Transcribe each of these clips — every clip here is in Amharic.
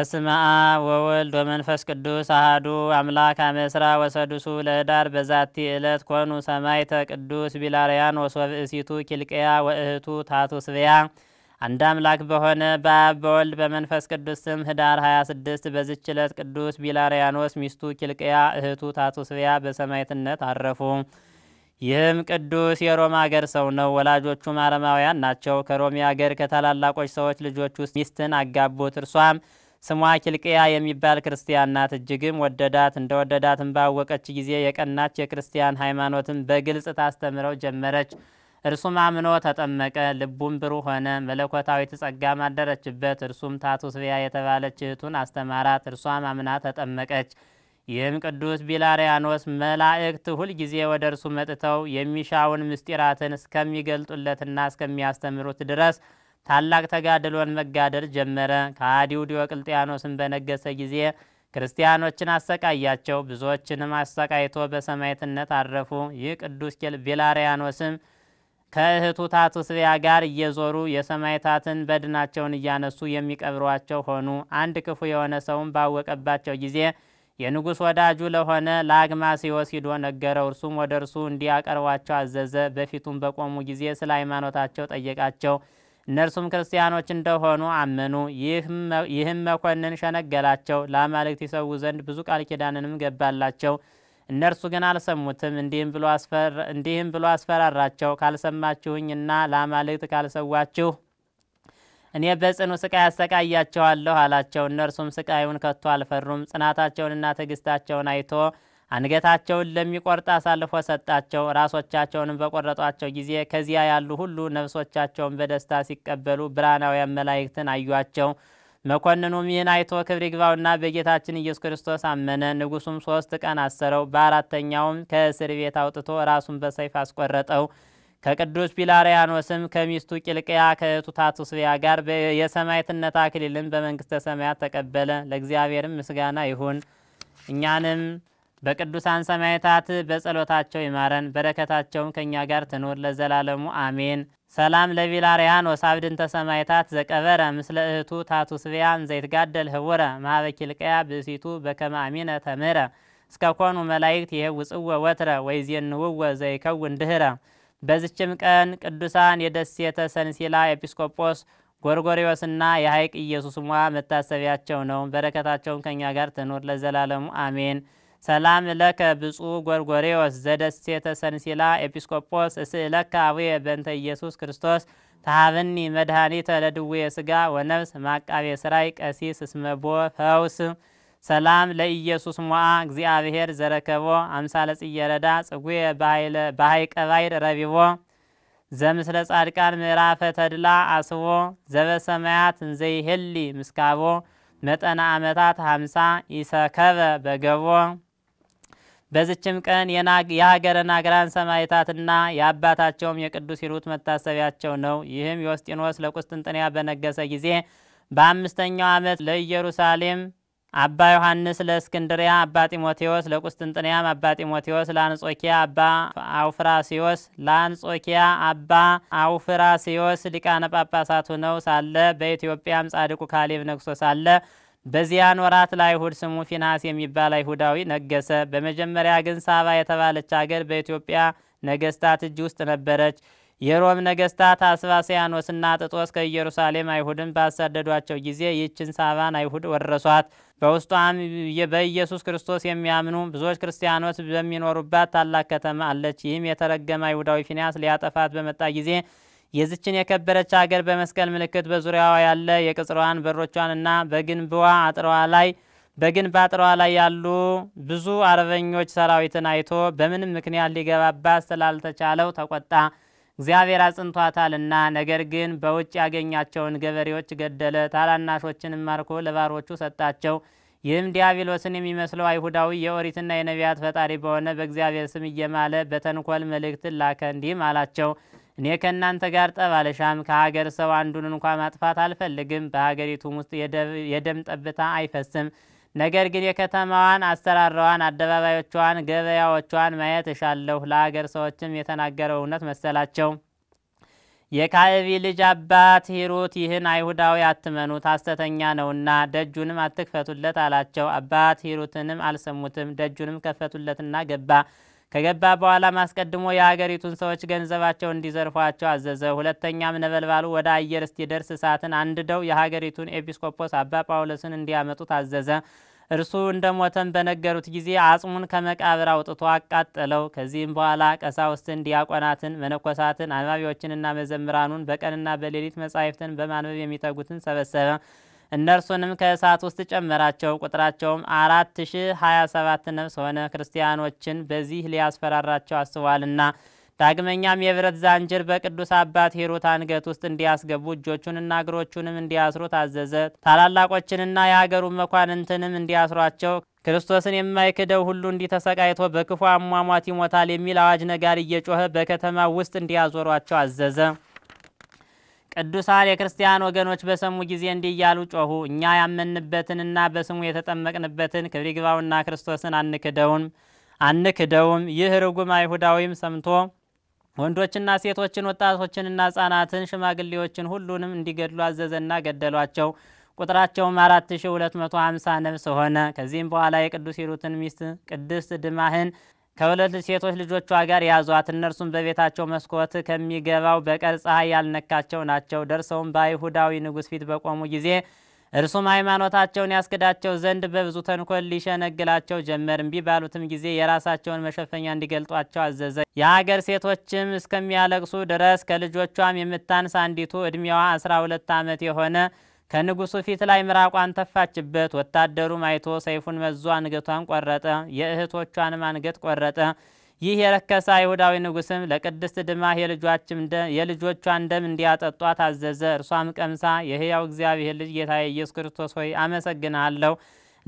በስመ አብ ወወልድ ወመንፈስ ቅዱስ አሃዱ አምላክ አመስራ ወሰዱሱ ለህዳር በዛቲ ዕለት ኮኑ ሰማዕተ ቅዱስ ቢላርያን ወሶብእሲቱ ኪልቅያ ወእህቱ ታቱስብያ። አንድ አምላክ በሆነ በአብ በወልድ በመንፈስ ቅዱስ ስም ህዳር 26 በዚች ዕለት ቅዱስ ቢላርያኖስ ሚስቱ ኪልቅያ፣ እህቱ ታቱስብያ በሰማይትነት አረፉ። ይህም ቅዱስ የሮም አገር ሰው ነው። ወላጆቹም አረማውያን ናቸው። ከሮሚ አገር ከታላላቆች ሰዎች ልጆች ውስጥ ሚስትን አጋቡት። እርሷም ስሟ ኪልቅያ የሚባል ክርስቲያን ናት። እጅግም ወደዳት። እንደ ወደዳትም ባወቀች ጊዜ የቀናች የክርስቲያን ሃይማኖትን በግልጽ ታስተምረው ጀመረች። እርሱም አምኖ ተጠመቀ። ልቡም ብሩህ ሆነ። መለኮታዊት ጸጋም አደረችበት። እርሱም ታቱስቢያ የተባለች እህቱን አስተማራት። እርሷም አምና ተጠመቀች። ይህም ቅዱስ ቢላሪያኖስ መላእክት ሁልጊዜ ወደ እርሱ መጥተው የሚሻውን ምስጢራትን እስከሚገልጡለትና እስከሚያስተምሩት ድረስ ታላቅ ተጋድሎን መጋደል ጀመረ። ከሃዲው ዲዮቅልጥያኖስን በነገሰ ጊዜ ክርስቲያኖችን አሰቃያቸው። ብዙዎችንም አሰቃይቶ በሰማዕትነት አረፉ። ይህ ቅዱስ ቪላሪያኖስም ከእህቱ ታቱስቢያ ጋር እየዞሩ የሰማዕታትን በድናቸውን እያነሱ የሚቀብሯቸው ሆኑ። አንድ ክፉ የሆነ ሰውም ባወቀባቸው ጊዜ የንጉሥ ወዳጁ ለሆነ ለአግማስዮስ ሂዶ ነገረው። እርሱም ወደ እርሱ እንዲያቀርቧቸው አዘዘ። በፊቱም በቆሙ ጊዜ ስለ ሃይማኖታቸው ጠየቃቸው። እነርሱም ክርስቲያኖች እንደሆኑ አመኑ። ይህም መኮንን ሸነገላቸው፣ ለአማልክት ይሰዉ ዘንድ ብዙ ቃል ኪዳንንም ገባላቸው። እነርሱ ግን አልሰሙትም። እንዲህም ብሎ አስፈራራቸው፣ ካልሰማችሁኝና ለአማልክት ካልሰዋችሁ እኔ በጽኑ ስቃይ አሰቃያቸዋለሁ አላቸው። እነርሱም ስቃዩን ከቶ አልፈሩም። ጽናታቸውንና ትዕግስታቸውን አይቶ አንገታቸውን ለሚቆርጥ አሳልፎ ሰጣቸው። ራሶቻቸውንም በቆረጧቸው ጊዜ ከዚያ ያሉ ሁሉ ነፍሶቻቸውን በደስታ ሲቀበሉ ብርሃናውያን መላእክትን አዩአቸው። መኮንኑም ይህን አይቶ ክብር ይግባውና በጌታችን ኢየሱስ ክርስቶስ አመነ። ንጉሱም ሶስት ቀን አሰረው። በአራተኛውም ከእስር ቤት አውጥቶ ራሱን በሰይፍ አስቆረጠው። ከቅዱስ ቢላርያኖስም ከሚስቱ ቂልቅያ ከእህቱ ታቱስቢያ ጋር የሰማዕትነት አክሊልን በመንግሥተ ሰማያት ተቀበለ። ለእግዚአብሔርም ምስጋና ይሁን እኛንም በቅዱሳን ሰማዕታት በጸሎታቸው ይማረን፣ በረከታቸውም ከእኛ ጋር ትኑር ለዘላለሙ አሜን። ሰላም ለቢላርያን ወሳብድንተ ሰማዕታት ዘቀበረ ምስለ እህቱ ታቱ ስቢያን ዘይትጋደል ህቡረ ማበኪልቀያ ብእሲቱ በከመ አሚነ ተምህረ እስከ ኮኑ መላይክት ይሄው ጽወ ወትረ ወይዜንውወ ዘይከውን ድህረ። በዝችም ቀን ቅዱሳን የደሴተ ሰንሲላ ኤጲስቆጶስ ጎርጎሪዎስና የሐይቅ ኢየሱስ ሟ መታሰቢያቸው ነው። በረከታቸውም ከእኛ ጋር ትኑር ለዘላለሙ አሜን። ሰላም ለከ ብፁዕ ጎርጎሬዎስ ዘደሴተ ሰንሲላ ኤጲስቆጶስ እስእለከ አቡየ በእንተ ኢየሱስ ክርስቶስ ተሃበኒ መድኃኒተ ለድዌ ሥጋ ወነፍስ ማቃቤ ስራይ ቀሲስ እስመቦ ፈውስ ሰላም ለኢየሱስ ሞዓ እግዚአብሔር ዘረከቦ አምሳለ ጽየረዳ ጽጉየ በሀይቀ ባይር ረቢቦ ዘምስለ ጻድቃን ምዕራፈ ተድላ አስቦ ዘበሰማያት እንዘይህሊ ምስካቦ መጠነ ዓመታት ሀምሳ ይሰከበ በገቦ በዝችም ቀን የሀገረ ናግራን ሰማዕታትና የአባታቸውም የቅዱስ ሂሩት መታሰቢያቸው ነው። ይህም ዮስጢኖስ ለቁስጥንጥንያ በነገሰ ጊዜ በአምስተኛው ዓመት ለኢየሩሳሌም አባ ዮሐንስ ለእስክንድሪያ አባ ጢሞቴዎስ ለቁስጥንጥንያም አባ ጢሞቴዎስ ለአንጾኪያ አባ አውፍራሲዮስ ለአንጾኪያ አባ አውፍራሲዮስ ሊቃነ ጳጳሳቱ ነው ሳለ በኢትዮጵያም ጻድቁ ካሌብ ነግሶ ሳለ በዚያን ወራት ለአይሁድ ስሙ ፊናስ የሚባል አይሁዳዊ ነገሰ። በመጀመሪያ ግን ሳባ የተባለች አገር በኢትዮጵያ ነገስታት እጅ ውስጥ ነበረች። የሮም ነገስታት አስባስያኖስና ጥጦስ ከኢየሩሳሌም አይሁድን ባሳደዷቸው ጊዜ ይህችን ሳባን አይሁድ ወረሷት። በውስጧም በኢየሱስ ክርስቶስ የሚያምኑ ብዙዎች ክርስቲያኖች በሚኖሩባት ታላቅ ከተማ አለች። ይህም የተረገመ አይሁዳዊ ፊንያስ ሊያጠፋት በመጣ ጊዜ የዝችን የከበረች አገር በመስቀል ምልክት በዙሪያዋ ያለ የቅጽሯን በሮቿንና በግንብዋ አጥረዋ ላይ በግንብ አጥረዋ ላይ ያሉ ብዙ አርበኞች ሰራዊትን አይቶ በምንም ምክንያት ሊገባባት ስላልተቻለው ተቆጣ። እግዚአብሔር አጽንቷታልና። ነገር ግን በውጭ ያገኛቸውን ገበሬዎች ገደለ፣ ታላናሾችንም ማርኮ ለባሮቹ ሰጣቸው። ይህም ዲያብሎስን የሚመስለው አይሁዳዊ የኦሪትና የነቢያት ፈጣሪ በሆነ በእግዚአብሔር ስም እየማለ በተንኮል መልእክትን ላከ፣ እንዲህም አላቸው እኔ ከእናንተ ጋር ጠብ አልሻም፣ ከሀገር ሰው አንዱን እንኳ ማጥፋት አልፈልግም። በሀገሪቱም ውስጥ የደም ጠብታ አይፈስም። ነገር ግን የከተማዋን አሰራረዋን፣ አደባባዮቿን፣ ገበያዎቿን ማየት እሻለሁ። ለሀገር ሰዎችም የተናገረው እውነት መሰላቸው። የካዕቢ ልጅ አባት ሂሩት ይህን አይሁዳዊ አትመኑት፣ ሐሰተኛ ነውና ደጁንም አትክፈቱለት አላቸው። አባት ሂሩትንም አልሰሙትም። ደጁንም ከፈቱለትና ገባ። ከገባ በኋላም አስቀድሞ የአገሪቱን ሰዎች ገንዘባቸው እንዲዘርፏቸው አዘዘ። ሁለተኛም ነበልባሉ ወደ አየር እስኪደርስ እሳትን አንድደው የሀገሪቱን ኤጲስቆጶስ አባ ጳውሎስን እንዲያመጡት አዘዘ። እርሱ እንደ ሞተም በነገሩት ጊዜ አጽሙን ከመቃብር አውጥቶ አቃጠለው። ከዚህም በኋላ ቀሳውስትን፣ ዲያቆናትን፣ መነኮሳትን፣ አንባቢዎችንና መዘምራኑን በቀንና በሌሊት መጻሕፍትን በማንበብ የሚተጉትን ሰበሰበ። እነርሱንም ከእሳት ውስጥ ጨመራቸው። ቁጥራቸውም አራት ሺ ሀያ ሰባት ነፍስ ሆነ። ክርስቲያኖችን በዚህ ሊያስፈራራቸው አስቧልና። ዳግመኛም የብረት ዛንጅር በቅዱስ አባት ሂሩት አንገት ውስጥ እንዲያስገቡ እጆቹንና እግሮቹንም እንዲያስሩ ታዘዘ። ታላላቆችንና የአገሩ መኳንንትንም እንዲያስሯቸው ክርስቶስን የማይክደው ሁሉ እንዲተሰቃይቶ በክፉ አሟሟት ይሞታል የሚል አዋጅ ነጋሪ እየጮኸ በከተማ ውስጥ እንዲያዞሯቸው አዘዘ። ቅዱሳን የክርስቲያን ወገኖች በሰሙ ጊዜ እንዲህ እያሉ ጮኹ። እኛ ያመንበትንና በስሙ የተጠመቅንበትን ክብር ይግባውና ክርስቶስን አንክደውም አንክደውም። ይህ ርጉም አይሁዳዊም ሰምቶ ወንዶችና ሴቶችን፣ ወጣቶችንና ህጻናትን፣ ሽማግሌዎችን ሁሉንም እንዲገድሉ አዘዘና ገደሏቸው። ቁጥራቸውም አራት ሺ ሁለት መቶ ሀምሳ ነፍስ ሆነ። ከዚህም በኋላ የቅዱስ ሂሩትን ሚስት ቅድስት ድማህን ከሁለት ሴቶች ልጆቿ ጋር ያዟት። እነርሱም በቤታቸው መስኮት ከሚገባው በቀር ፀሐይ ያልነካቸው ናቸው። ደርሰውም በአይሁዳዊ ንጉሥ ፊት በቆሙ ጊዜ እርሱም ሃይማኖታቸውን ያስክዳቸው ዘንድ በብዙ ተንኮል ሊሸነግላቸው ጀመር። እምቢ ባሉትም ጊዜ የራሳቸውን መሸፈኛ እንዲገልጧቸው አዘዘ። የሀገር ሴቶችም እስከሚያለቅሱ ድረስ ከልጆቿም የምታንስ አንዲቱ ዕድሜዋ አስራ ሁለት ዓመት የሆነ ከንጉሱ ፊት ላይ ምራቋን ተፋችበት። ወታደሩም አይቶ ሰይፉን መዞ አንገቷን ቆረጠ፣ የእህቶቿንም አንገት ቆረጠ። ይህ የረከሰ አይሁዳዊ ንጉስም ለቅድስት ድማህ የልጆቿን ደም እንዲያጠጧ ታዘዘ። እርሷም ቀምሳ የህያው እግዚአብሔር ልጅ ጌታ ኢየሱስ ክርስቶስ ሆይ አመሰግናለሁ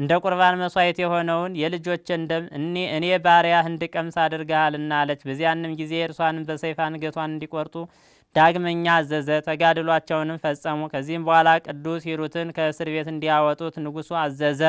እንደ ቁርባን መስዋዕት የሆነውን የልጆችን ደም እኔ ባሪያህ እንድቀምስ አድርገሃልና አለች። በዚያንም ጊዜ እርሷንም በሰይፍ አንገቷን እንዲቆርጡ ዳግመኛ አዘዘ። ተጋድሏቸውንም ፈጸሙ። ከዚህም በኋላ ቅዱስ ሂሩትን ከእስር ቤት እንዲያወጡት ንጉሱ አዘዘ።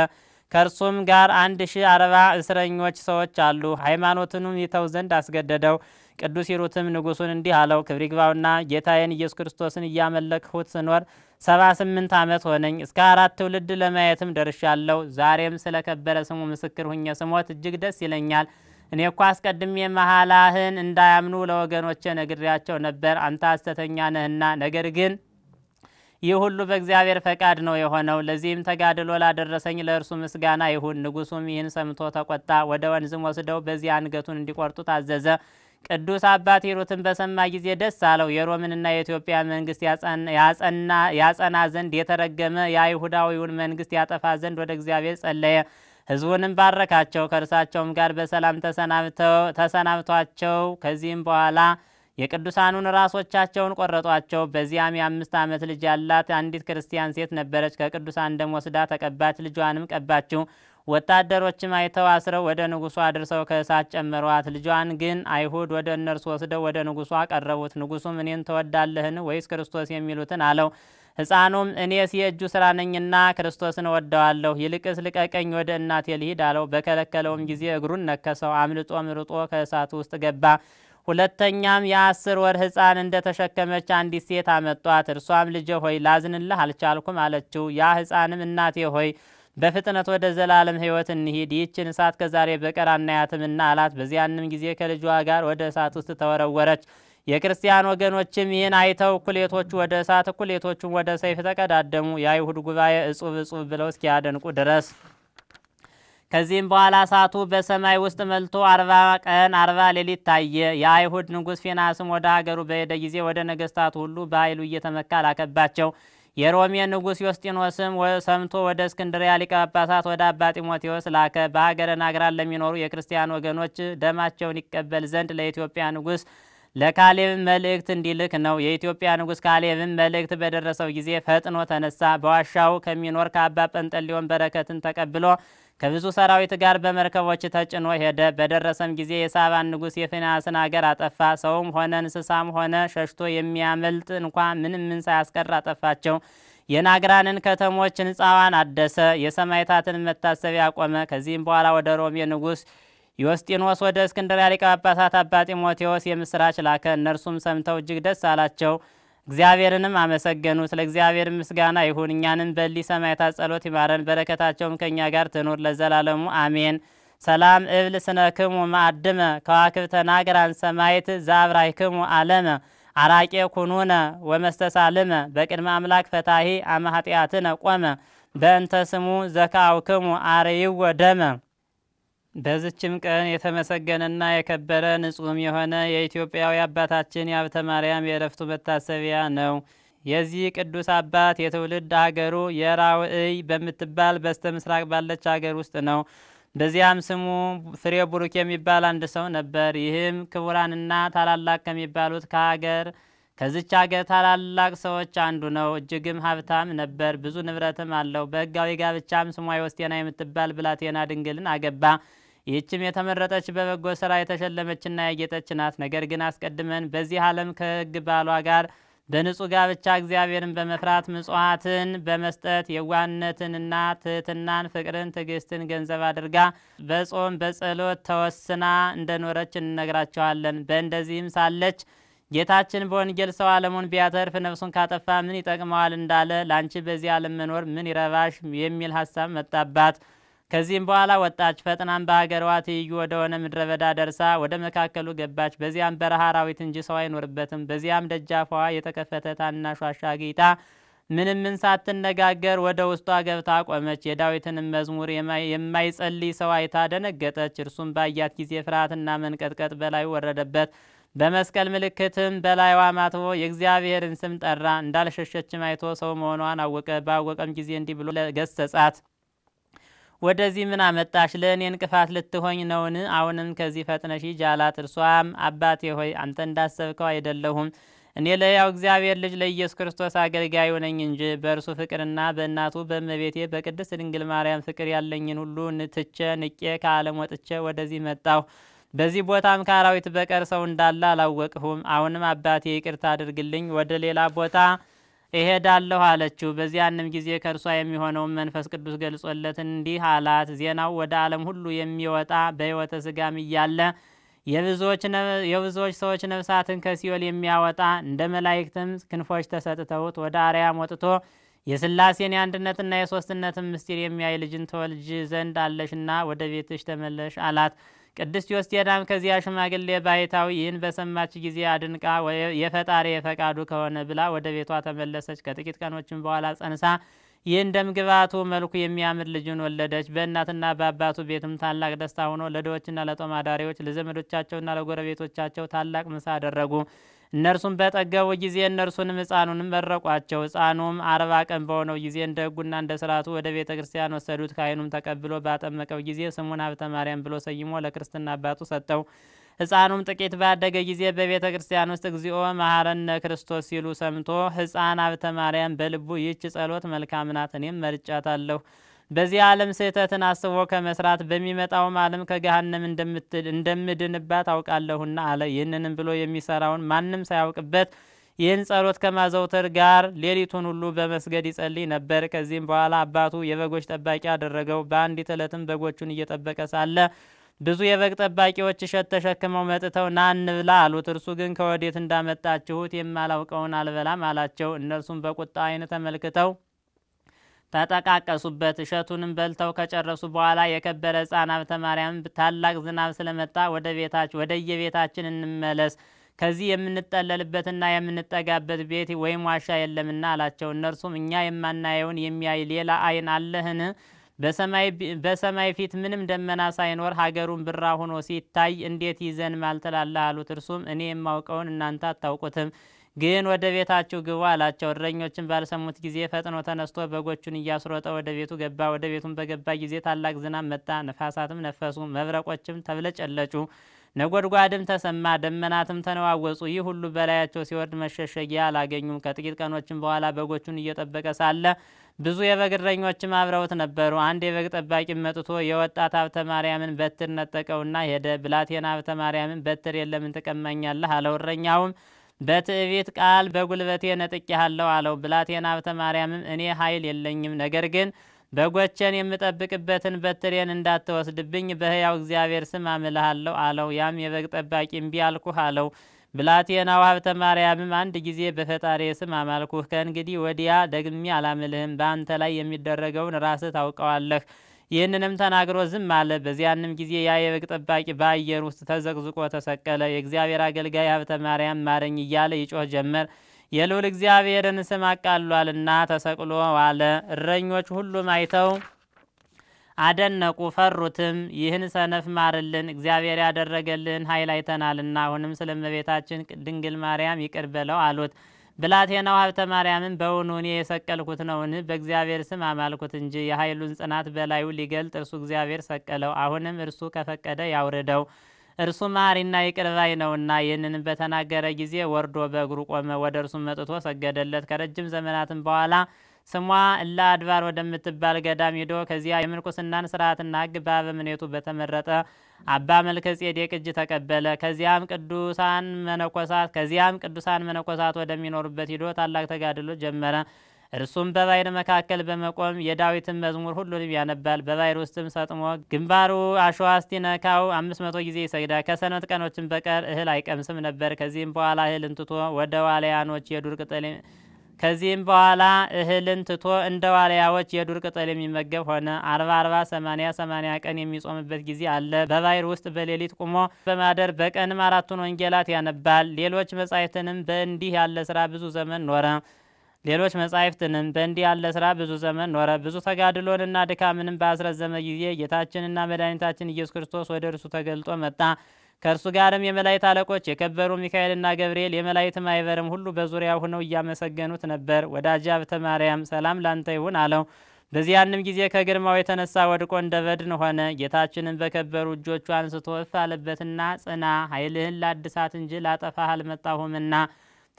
ከእርሱም ጋር አንድ ሺ አርባ እስረኞች ሰዎች አሉ። ሃይማኖትንም ይተው ዘንድ አስገደደው። ቅዱስ ሂሩትም ንጉሱን እንዲህ አለው፣ ክብር ይግባውና ጌታዬን ኢየሱስ ክርስቶስን እያመለክሁት ስኖር ሰባ ስምንት ዓመት ሆነኝ። እስከ አራት ትውልድ ለማየትም ደርሻለሁ። ዛሬም ስለከበረ ስሙ ምስክር ሁኜ ስሞት እጅግ ደስ ይለኛል። እኔ እኮ አስቀድሜ መሐላህን እንዳያምኑ ለወገኖቼ ነግሬያቸው ነበር፣ አንተ ሐሰተኛ ነህና። ነገር ግን ይህ ሁሉ በእግዚአብሔር ፈቃድ ነው የሆነው። ለዚህም ተጋድሎ ላደረሰኝ ለእርሱ ምስጋና ይሁን። ንጉሱም ይህን ሰምቶ ተቆጣ። ወደ ወንዝም ወስደው በዚህ አንገቱን እንዲቆርጡ ታዘዘ። ቅዱስ አባት ሂሩትን በሰማ ጊዜ ደስ አለው። የሮምንና የኢትዮጵያ መንግስት ያጸና ዘንድ የተረገመ የአይሁዳዊውን መንግስት ያጠፋ ዘንድ ወደ እግዚአብሔር ጸለየ። ህዝቡንም ባረካቸው። ከእርሳቸውም ጋር በሰላም ተሰናብቷቸው ከዚህም በኋላ የቅዱሳኑን ራሶቻቸውን ቆረጧቸው። በዚያም የአምስት ዓመት ልጅ ያላት አንዲት ክርስቲያን ሴት ነበረች። ከቅዱሳን ደም ወስዳ ተቀባች። ልጇንም ቀባችው። ወታደሮችም አይተው አስረው ወደ ንጉሱ አድርሰው ከእሳት ጨመሯት። ልጇን ግን አይሁድ ወደ እነርሱ ወስደው ወደ ንጉሱ አቀረቡት። ንጉሱም እኔን ተወዳለህን ወይስ ክርስቶስ የሚሉትን አለው። ሕፃኑም እኔስ የእጁ ስራ ነኝና ክርስቶስን ወደዋለሁ፣ ይልቅስ ልቀቀኝ፣ ወደ እናቴ ልሂድ አለው። በከለከለውም ጊዜ እግሩን ነከሰው፣ አምልጦም ርጦ ከእሳቱ ውስጥ ገባ። ሁለተኛም የአስር ወር ሕፃን እንደ ተሸከመች አንዲት ሴት አመጧት። እርሷም ልጄ ሆይ ላዝንልህ አልቻልኩም አለችው። ያ ሕፃንም እናቴ ሆይ በፍጥነት ወደ ዘላለም ሕይወት እንሂድ፣ ይህችን እሳት ከዛሬ በቀር አናያትምና አላት። በዚያንም ጊዜ ከልጇ ጋር ወደ እሳት ውስጥ ተወረወረች። የክርስቲያን ወገኖችም ይህን አይተው እኩሌቶቹ ወደ እሳት እኩሌቶቹም ወደ ሰይፍ ተቀዳደሙ፣ የአይሁድ ጉባኤ እጹብ እጹብ ብለው እስኪያደንቁ ድረስ። ከዚህም በኋላ እሳቱ በሰማይ ውስጥ መልቶ አርባ ቀን አርባ ሌሊት ታየ። የአይሁድ ንጉሥ ፊናስም ወደ አገሩ በሄደ ጊዜ ወደ ነገስታት ሁሉ በኃይሉ እየተመካ ላከባቸው። የሮሜ ንጉሥ ዮስጢኖስም ሰምቶ ወደ እስክንድሪያ ሊቀ ጳጳሳት ወደ አባ ጢሞቴዎስ ላከ። በሀገረ ናግራን ለሚኖሩ የክርስቲያን ወገኖች ደማቸውን ይቀበል ዘንድ ለኢትዮጵያ ንጉሥ ለካሌብ መልእክት እንዲልክ ነው። የኢትዮጵያ ንጉሥ ካሌብም መልእክት በደረሰው ጊዜ ፈጥኖ ተነሳ። በዋሻው ከሚኖር ከአባ ጰንጠሌዎን በረከትን ተቀብሎ ከብዙ ሰራዊት ጋር በመርከቦች ተጭኖ ሄደ። በደረሰም ጊዜ የሳባን ንጉሥ የፊናስን አገር አጠፋ። ሰውም ሆነ እንስሳም ሆነ ሸሽቶ የሚያመልጥ እንኳ ምንም ምን ሳያስቀር አጠፋቸው። የናግራንን ከተሞች ሕንፃዋን አደሰ። የሰማይታትን መታሰቢያ ቆመ። ከዚህም በኋላ ወደ ሮሜ ንጉሥ ዮስጢኖስ ወደ እስክንድርያ ሊቀ ጳጳሳት አባ ጢሞቴዎስ የምስራች ላከ። እነርሱም ሰምተው እጅግ ደስ አላቸው፣ እግዚአብሔርንም አመሰገኑት። ለእግዚአብሔር ምስጋና ይሁን፣ እኛንም በሊ ሰማዕታት ጸሎት ይማረን፣ በረከታቸውም ከእኛ ጋር ትኑር ለዘላለሙ አሜን። ሰላም እብል ስነክሙ ማዕድመ ከዋክብተ ናግራን ሰማይት ዘአብራህክሙ አለመ አራቄ ኩኑነ ወመስተሳልመ በቅድመ አምላክ ፈታሂ አመ ኃጢአትነ ቆመ በእንተ ስሙ ዘካውክሙ አርይወ ደመ በዝችም ቀን የተመሰገነና የከበረ ንጹም የሆነ የኢትዮጵያዊ አባታችን የአብተ ማርያም የእረፍቱ መታሰቢያ ነው። የዚህ ቅዱስ አባት የትውልድ አገሩ የራውዕይ በምትባል በስተ ምስራቅ ባለች አገር ውስጥ ነው። በዚያም ስሙ ፍሬ ቡሩክ የሚባል አንድ ሰው ነበር። ይህም ክቡራንና ታላላቅ ከሚባሉት ከሀገር ከዚች ሀገር ታላላቅ ሰዎች አንዱ ነው። እጅግም ሀብታም ነበር፣ ብዙ ንብረትም አለው። በህጋዊ ጋብቻም ስሟ ወስቴና የምትባል ብላቴና ድንግልን አገባ። ይህችም የተመረጠች በበጎ ስራ የተሸለመችና ያጌጠች ናት። ነገር ግን አስቀድመን በዚህ ዓለም ከህግ ባሏ ጋር በንጹሕ ጋብቻ እግዚአብሔርን በመፍራት ምጽዋትን በመስጠት የዋህነትንና ትህትናን፣ ፍቅርን፣ ትዕግስትን ገንዘብ አድርጋ በጾም በጸሎት ተወስና እንደኖረች እንነግራቸዋለን። በእንደዚህም ሳለች ጌታችን በወንጌል ሰው ዓለሙን ቢያተርፍ ነፍሱን ካጠፋ ምን ይጠቅመዋል እንዳለ ለአንቺ በዚህ ዓለም መኖር ምን ይረባሽ የሚል ሀሳብ መጣባት። ከዚህም በኋላ ወጣች። ፈጥናም በሀገሯ ትይዩ ወደሆነ ምድረ በዳ ደርሳ ወደ መካከሉ ገባች። በዚያም በረሃ አራዊት እንጂ ሰው አይኖርበትም። በዚያም ደጃፏ የተከፈተ ታናሽ ዋሻ ጌታ ምንም ምን ሳትነጋገር ወደ ውስጧ ገብታ ቆመች። የዳዊትንም መዝሙር የማይጸልይ ሰው አይታ ደነገጠች። እርሱም ባያት ጊዜ ፍርሃትና መንቀጥቀጥ በላዩ ወረደበት። በመስቀል ምልክትም በላይዋ ማትቦ የእግዚአብሔርን ስም ጠራ። እንዳልሸሸችም አይቶ ሰው መሆኗን አወቀ። ባወቀም ጊዜ እንዲህ ብሎ ገሰጻት። ወደዚህ ምን አመጣሽ? ለእኔ እንቅፋት ልትሆኝ ነውን? አሁንም ከዚህ ፈጥነሽ ሂጂ አላት። እርሷም አባቴ ሆይ አንተ እንዳሰብከው አይደለሁም። እኔ ለያው እግዚአብሔር ልጅ ለኢየሱስ ክርስቶስ አገልጋዩ ነኝ እንጂ በእርሱ ፍቅርና በእናቱ በእመቤቴ በቅድስት ድንግል ማርያም ፍቅር ያለኝን ሁሉ ንትቼ ንቄ ከዓለም ወጥቼ ወደዚህ መጣሁ። በዚህ ቦታም ከአራዊት በቀር ሰው እንዳለ አላወቅሁም። አሁንም አባቴ ይቅርታ አድርግልኝ፣ ወደ ሌላ ቦታ እሄዳለሁ አለችው። በዚያንም ጊዜ ከእርሷ የሚሆነውን መንፈስ ቅዱስ ገልጾለት እንዲህ አላት። ዜናው ወደ ዓለም ሁሉ የሚወጣ በሕይወተ ሥጋም እያለ የብዙዎች ሰዎች ነፍሳትን ከሲኦል የሚያወጣ እንደ መላእክትም ክንፎች ተሰጥተውት ወደ አርያም ወጥቶ የስላሴን የአንድነትና የሦስትነትን ምስጢር የሚያይ ልጅን ተወልጅ ዘንድ አለሽና ወደ ቤትሽ ተመለሽ አላት። ቅድስት ዮስቴዳም ከዚያ ሽማግሌ ባሕታዊ ይህን በሰማች ጊዜ አድንቃ የፈጣሪ የፈቃዱ ከሆነ ብላ ወደ ቤቷ ተመለሰች። ከጥቂት ቀኖችም በኋላ ጸንሳ ይህን ግባቱ መልኩ የሚያምር ልጅን ወለደች። በእናትና በአባቱ ቤትም ታላቅ ደስታ ሆኖ ለድሆችና ለጦማዳሪዎች ለዘመዶቻቸውና ለጎረቤቶቻቸው ታላቅ ምሳ አደረጉ። እነርሱም በጠገቡ ጊዜ እነርሱንም ህፃኑን መረቋቸው። ህፃኑም አርባ ቀን በሆነው ጊዜ እንደ ሕጉና እንደ ሥርዓቱ ወደ ቤተ ክርስቲያን ወሰዱት። ካህኑም ተቀብሎ ባጠመቀው ጊዜ ስሙን ሀብተ ማርያም ብሎ ሰይሞ ለክርስትና አባቱ ሰጠው። ህፃኑም ጥቂት ባደገ ጊዜ በቤተ ክርስቲያን ውስጥ እግዚኦ መሐረነ ክርስቶስ ሲሉ ሰምቶ ህፃን ሀብተ ማርያም በልቡ ይህች ጸሎት መልካም ናት፣ እኔም መርጫታለሁ በዚህ ዓለም ስህተትን አስቦ ከመስራት በሚመጣውም ዓለም ከገሃነም እንደምድንባት አውቃለሁና አለ። ይህንንም ብሎ የሚሰራውን ማንም ሳያውቅበት ይህን ጸሎት ከማዘውተር ጋር ሌሊቱን ሁሉ በመስገድ ይጸልይ ነበር። ከዚህም በኋላ አባቱ የበጎች ጠባቂ አደረገው። በአንዲት ዕለትም በጎቹን እየጠበቀ ሳለ ብዙ የበግ ጠባቂዎች እሸት ተሸክመው መጥተው ና እንብላ አሉት። እርሱ ግን ከወዴት እንዳመጣችሁት የማላውቀውን አልበላም አላቸው። እነርሱም በቁጣ ዓይን ተመልክተው ተጠቃቀሱበት። እሸቱንም በልተው ከጨረሱ በኋላ የከበረ ሕፃን ሀብተ ማርያም ታላቅ ዝናብ ስለመጣ ወደ ቤታች ወደየቤታችን እንመለስ ከዚህ የምንጠለልበትና የምንጠጋበት ቤት ወይም ዋሻ የለምና አላቸው። እነርሱም እኛ የማናየውን የሚያይ ሌላ አይን አለህን? በሰማይ ፊት ምንም ደመና ሳይኖር ሀገሩን ብራ ሆኖ ሲታይ እንዴት ይዘን ማልተላላ አሉት። እርሱም እኔ የማውቀውን እናንተ አታውቁትም ግን ወደ ቤታችሁ ግቡ አላቸው። እረኞችን ባልሰሙት ጊዜ ፈጥኖ ተነስቶ በጎቹን እያስሮጠ ወደ ቤቱ ገባ። ወደ ቤቱም በገባ ጊዜ ታላቅ ዝናብ መጣ፣ ነፋሳትም ነፈሱ፣ መብረቆችም ተብለጨለጩ፣ ነጎድጓድም ተሰማ፣ ደመናትም ተነዋወጹ። ይህ ሁሉ በላያቸው ሲወርድ መሸሸጊያ አላገኙም። ከጥቂት ቀኖችም በኋላ በጎቹን እየጠበቀ ሳለ ብዙ የበግ እረኞችም አብረውት ነበሩ። አንድ የበግ ጠባቂ መጥቶ የወጣት ሀብተ ማርያምን በትር ነጠቀውና ሄደ። ብላቴና ሀብተ ማርያምን በትር የለምን ትቀማኛለህ አለው። እረኛውም በትዕቢት ቃል በጉልበቴ ነጥቄሃለሁ አለው። ብላቴና ሀብተ ማርያምም እኔ ኃይል የለኝም፣ ነገር ግን በጎቼን የምጠብቅበትን በትሬን እንዳትወስድብኝ በሕያው እግዚአብሔር ስም አምልሃለሁ አለው። ያም የበግ ጠባቂ እምቢ አልኩህ አለው። ብላቴናው ሀብተ ማርያምም አንድ ጊዜ በፈጣሪ ስም አማልኩህ፣ ከእንግዲህ ወዲያ ደግሜ አላምልህም፣ በአንተ ላይ የሚደረገውን ራስህ ታውቀዋለህ ይህንንም ተናግሮ ዝም አለ። በዚያንም ጊዜ ያ የበግ ጠባቂ በአየር ውስጥ ተዘቅዝቆ ተሰቀለ። የእግዚአብሔር አገልጋይ ሀብተ ማርያም ማረኝ እያለ ይጮህ ጀመር። የልዑል እግዚአብሔርን ስም አቃሏልና ተሰቅሎ ዋለ። እረኞች ሁሉም አይተው አደነቁ፣ ፈሩትም። ይህን ሰነፍ ማርልን፣ እግዚአብሔር ያደረገልን ኃይል አይተናልና፣ አሁንም ስለ እመቤታችን ድንግል ማርያም ይቅር በለው አሉት። ብላቴናው ሀብተ ማርያምን በውኑ እኔ የሰቀልኩት ነውን? በእግዚአብሔር ስም አማልኩት እንጂ የኃይሉን ጽናት በላዩ ሊገልጥ እርሱ እግዚአብሔር ሰቀለው። አሁንም እርሱ ከፈቀደ ያውርደው፣ እርሱ መሐሪና ይቅር ነውና። ይህንን በተናገረ ጊዜ ወርዶ በእግሩ ቆመ፣ ወደ እርሱ መጥቶ ሰገደለት። ከረጅም ዘመናትም በኋላ ስሟ እላ አድባር ወደምትባል ገዳም ሂዶ ከዚያ የምንኩስናን ስርዓትና ሕግ በአበምኔቱ በተመረጠ አባ መልከ ጼዴቅ እጅ ተቀበለ። ከዚያም ቅዱሳን መነኮሳት ከዚያም ቅዱሳን መነኮሳት ወደሚኖሩበት ሂዶ ታላቅ ተጋድሎ ጀመረ። እርሱም በባይር መካከል በመቆም የዳዊትን መዝሙር ሁሉንም ያነባል። በባይር ውስጥም ሰጥሞ ግንባሩ አሸዋ እስኪነካው አምስት መቶ ጊዜ ይሰግዳል። ከሰነት ቀኖችን በቀር እህል አይቀምስም ነበር። ከዚህም በኋላ እህል እንትቶ ወደ ዋልያኖች የዱር ቅጠል ከዚህም በኋላ እህልን ትቶ እንደ ዋልያዎች የዱር ቅጠል የሚመገብ ሆነ። አርባ አርባ ሰማንያ ሰማንያ ቀን የሚጾምበት ጊዜ አለ። በባሕር ውስጥ በሌሊት ቁሞ በማደር በቀንም አራቱን ወንጌላት ያነባል። ሌሎች መጻሕፍትንም በእንዲህ ያለ ስራ ብዙ ዘመን ኖረ። ሌሎች መጻሕፍትንም በእንዲህ ያለ ስራ ብዙ ዘመን ኖረ። ብዙ ተጋድሎንና ድካምንም ባስረዘመ ጊዜ ጌታችንና መድኃኒታችን ኢየሱስ ክርስቶስ ወደ እርሱ ተገልጦ መጣ። ከእርሱ ጋርም የመላእክት አለቆች የከበሩ ሚካኤልና ገብርኤል የመላእክት ማይበርም ሁሉ በዙሪያ ሆነው እያመሰገኑት ነበር። ወዳጄ ሀብተ ማርያም ሰላም ላንተ ይሁን አለው። በዚያንም ጊዜ ከግርማው የተነሳ ወድቆ እንደ በድን ሆነ። ጌታችንን በከበሩ እጆቹ አንስቶ እፍ አለበትና ጽና፣ ኃይልህን ላድሳት እንጂ ላጠፋህ አልመጣሁምና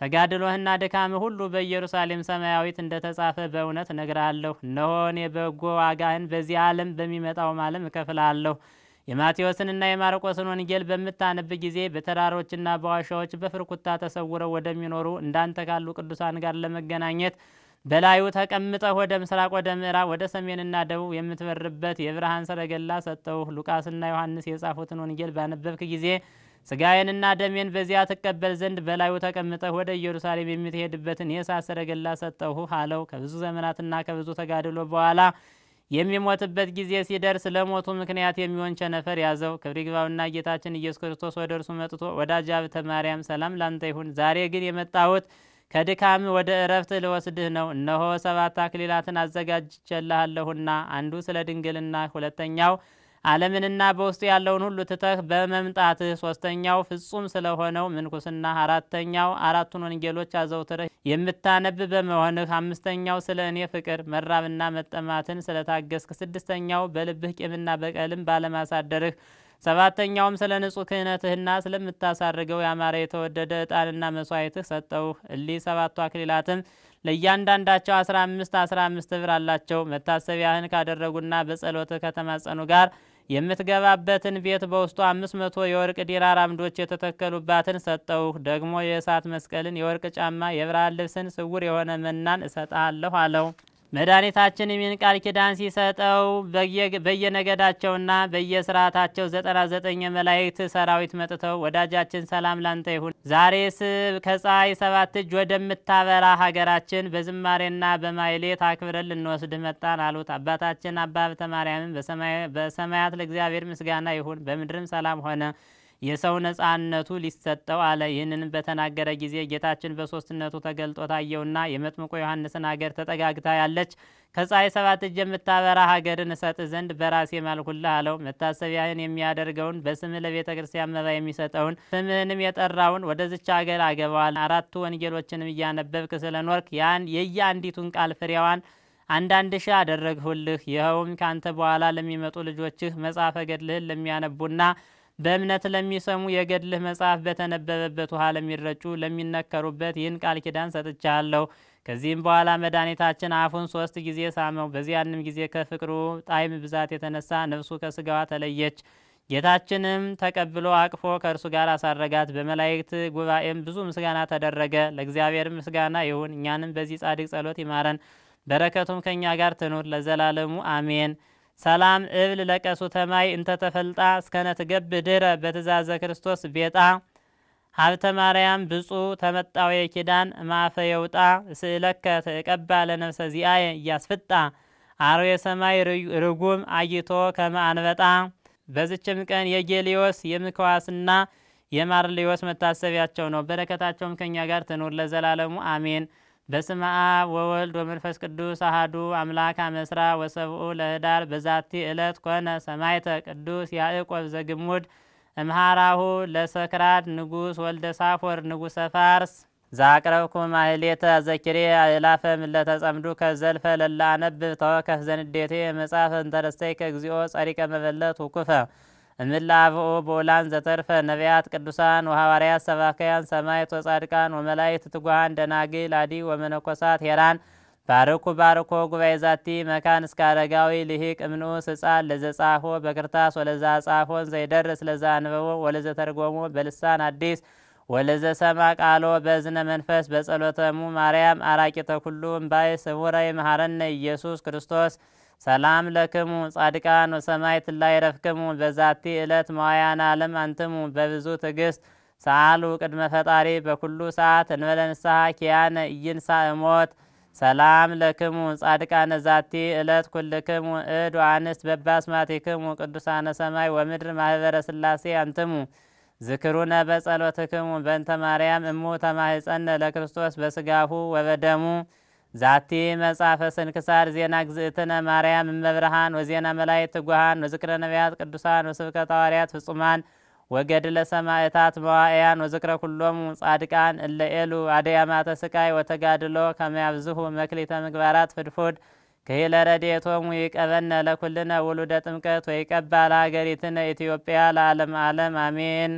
ተጋድሎህና ድካም ሁሉ በኢየሩሳሌም ሰማያዊት እንደተጻፈ በእውነት ነግራለሁ እነሆ እኔ በጎ ዋጋህን በዚህ ዓለም በሚመጣው ዓለም እከፍላለሁ። የማቴዎስንና የማርቆስን ወንጌል በምታነብ ጊዜ በተራሮችና በዋሻዎች በፍርኩታ ተሰውረው ወደሚኖሩ እንዳንተ ካሉ ቅዱሳን ጋር ለመገናኘት በላዩ ተቀምጠህ ወደ ምስራቅ፣ ወደ ምዕራብ፣ ወደ ሰሜንና ደቡብ የምትበርበት የብርሃን ሰረገላ ሰጠው ሉቃስና ዮሐንስ የጻፉትን ወንጌል ባነበብክ ጊዜ ስጋዬንና ደሜን በዚያ ትቀበል ዘንድ በላዩ ተቀምጠህ ወደ ኢየሩሳሌም የምትሄድበትን የእሳት ሰረገላ ሰጠውህ አለው። ከብዙ ዘመናትና ከብዙ ተጋድሎ በኋላ የሚሞትበት ጊዜ ሲደርስ ለሞቱ ምክንያት የሚሆን ቸነፈር ያዘው። ክብር ይግባውና ጌታችን ኢየሱስ ክርስቶስ ወደ እርሱ መጥቶ ወዳጅ ሀብተ ማርያም ሰላም ላንተ ይሁን፣ ዛሬ ግን የመጣሁት ከድካም ወደ እረፍት ልወስድህ ነው። እነሆ ሰባት አክሊላትን አዘጋጅቼልሃለሁና አንዱ ስለ ድንግልና፣ ሁለተኛው ዓለምንና በውስጡ ያለውን ሁሉ ትተህ በመምጣትህ፣ ሶስተኛው ፍጹም ስለሆነው ምንኩስና፣ አራተኛው አራቱን ወንጌሎች አዘውትረህ የምታነብ በመሆንህ፣ አምስተኛው ስለ እኔ ፍቅር መራብና መጠማትን ስለታገስክ፣ ስድስተኛው በልብህ ቂምና በቀልም ባለማሳደርህ፣ ሰባተኛውም ስለ ንጹህ ክህነትህና ስለምታሳርገው ያማረ የተወደደ እጣንና መስዋዕትህ ሰጠው። እሊ ሰባቱ አክሊላትም ለእያንዳንዳቸው አስራ አምስት አስራ አምስት ብር አላቸው። መታሰቢያህን ካደረጉና በጸሎትህ ከተማጸኑ ጋር የምትገባበትን ቤት በውስጡ አምስት መቶ የወርቅ ዲራር አምዶች የተተከሉባትን ሰጠውህ። ደግሞ የእሳት መስቀልን፣ የወርቅ ጫማ፣ የብርሃን ልብስን፣ ስውር የሆነ መናን እሰጣለሁ አለው። መድኃኒታችንም ይህን ቃል ኪዳን ሲሰጠው በየነገዳቸውና በየስርዓታቸው ዘጠና ዘጠኝ የመላእክት ሰራዊት መጥተው ወዳጃችን ሰላም ላንተ ይሁን፣ ዛሬስ ከፀሐይ ሰባት እጅ ወደምታበራ ሀገራችን በዝማሬና በማይሌት አክብረን ልንወስድህ መጣን አሉት። አባታችን አባ ተማርያምን በሰማያት ለእግዚአብሔር ምስጋና ይሁን፣ በምድርም ሰላም ሆነ የሰው ነጻነቱ ሊሰጠው አለ። ይህንን በተናገረ ጊዜ ጌታችን በሶስትነቱ ተገልጦ ታየውና የመጥምቆ ዮሐንስን ሀገር ተጠጋግታ ያለች ከፀሐይ ሰባት እጅ የምታበራ ሀገርን እሰጥ ዘንድ በራሴ ማልኩልህ አለው። መታሰቢያህን የሚያደርገውን በስምህ ለቤተ ክርስቲያን መባ የሚሰጠውን ስምህንም የጠራውን ወደዝቻ ሀገር አገባዋል። አራቱ ወንጌሎችንም እያነበብክ ስለኖርክ የየአንዲቱን ቃል ፍሬዋን አንዳንድ ሺህ አደረግሁልህ። ይኸውም ካንተ በኋላ ለሚመጡ ልጆችህ መጽሐፈ ገድልህን ለሚያነቡና በእምነት ለሚሰሙ የገድልህ መጽሐፍ በተነበበበት ውሃ ለሚረጩ ለሚነከሩበት ይህን ቃል ኪዳን ሰጥቻለሁ። ከዚህም በኋላ መድኃኒታችን አፉን ሶስት ጊዜ ሳመው። በዚያንም ጊዜ ከፍቅሩ ጣዕም ብዛት የተነሳ ነፍሱ ከስጋዋ ተለየች። ጌታችንም ተቀብሎ አቅፎ ከእርሱ ጋር አሳረጋት። በመላእክት ጉባኤም ብዙ ምስጋና ተደረገ። ለእግዚአብሔር ምስጋና ይሁን፣ እኛንም በዚህ ጻድቅ ጸሎት ይማረን፣ በረከቱም ከእኛ ጋር ትኑር ለዘላለሙ አሜን። ሰላም እብል ለቀሱ ተማይ እንተ ተፈልጣ እስከነ ትገብር ድኅረ በትእዛዘ ክርስቶስ ቤጣ ሀብተ ማርያም ብፁዕ ተመጣው የኪዳን ማፈ የውጣ ስእለከ ተቀባ ለነፍሰ ዚአየ እያስፍጣ አሮ ሰማይ ርጉም አይቶ ከመ በዝችም ቀን የጌሊዮስ የምክዋስና የማርሊዮስ መታሰቢያቸው ነው። በረከታቸውም ከእኛ ጋር ትኑር ለዘላለሙ አሜን። በስመ አብ ወወልድ ወመንፈስ ቅዱስ አሃዱ አምላክ አመስራ ወሰብኡ ለህዳር በዛቲ ዕለት ኮነ ሰማይተ ቅዱስ ያዕቆብ ዘግሙድ እምሃራሁ ለሰክራድ ንጉስ ወልደ ሳፎር ንጉሰ ፋርስ ዛቅረብኩ ማህሌተ ዘኪሬ አእላፈ ጸምዱ ከዘልፈ ለላነብብ ተወከፍ ዘንዴቴ መጻፈ እንተረስተይ ከእግዚኦ ጸሪቀ መበለት ውኩፈ እምላብኦ ቦላን ዘተርፈ ነቢያት ቅዱሳን ወሐዋርያት ሰባከያን ሰማይት ወጻድቃን ወመላእክት ትጉሃን ደናግል አዲ ወመነኮሳት ሄራን ባርኩ ባርኮ ጉባኤ ዛቲ መካን እስከ አረጋዊ ልሂቅ እምንኡስ ህፃን ለዘጻፎ በክርታስ ወለዛ ጻፎን ዘይደርስ ለዛ አንበቦ ወለዘተርጎሞ በልሳን አዲስ ወለዘ ሰማ ቃሎ በዝነ መንፈስ በጸሎተሙ ማርያም አራቂተ ኩሉ እምባይ ስቡረ ይመሃረነ ኢየሱስ ክርስቶስ ሰላም ለክሙ ጻድቃን ወሰማዕት ላይ ረፍክሙ በዛቲ ዕለት መዋያን ዓለም አንትሙ በብዙ ትዕግስት ሰአሉ ቅድመ ፈጣሪ በኩሉ ሰዓት እንበለ ንስሐ ኪያነ ኢይንሣ እሞት ሰላም ለክሙ ጻድቃነ ዛቲ ዕለት ኩልክሙ እድ ወአንስት በባስማቲክሙ ቅዱሳነ ሰማይ ወምድር ማህበረ ስላሴ አንትሙ ዝክሩነ በጸሎትክሙ በእንተ ማርያም እሙ ተማህፀነ ለክርስቶስ በስጋሁ ወበደሙ ዛቲ መጽሐፈ ስንክሳር ዜና ግዝእትነ ማርያም እመብርሃን ወዜና መላእክት ትጉሃን ወዝክረ ነቢያት ቅዱሳን ወስብከተ ሐዋርያት ፍጹማን ወገድለ ሰማዕታት መዋእያን ወዝክረ ኩሎሙ ጻድቃን እለ ኤሉ አደያማተ ስቃይ ወተጋድሎ ከመ መክሊተ ምግባራት ፍድፉድ ከሄለ ረድኤቶሙ ይቀበነ ለኩልነ ውሉደ ጥምቀት ወይቀባ ለሀገሪትነ ኢትዮጵያ ለዓለም ዓለም አሜን።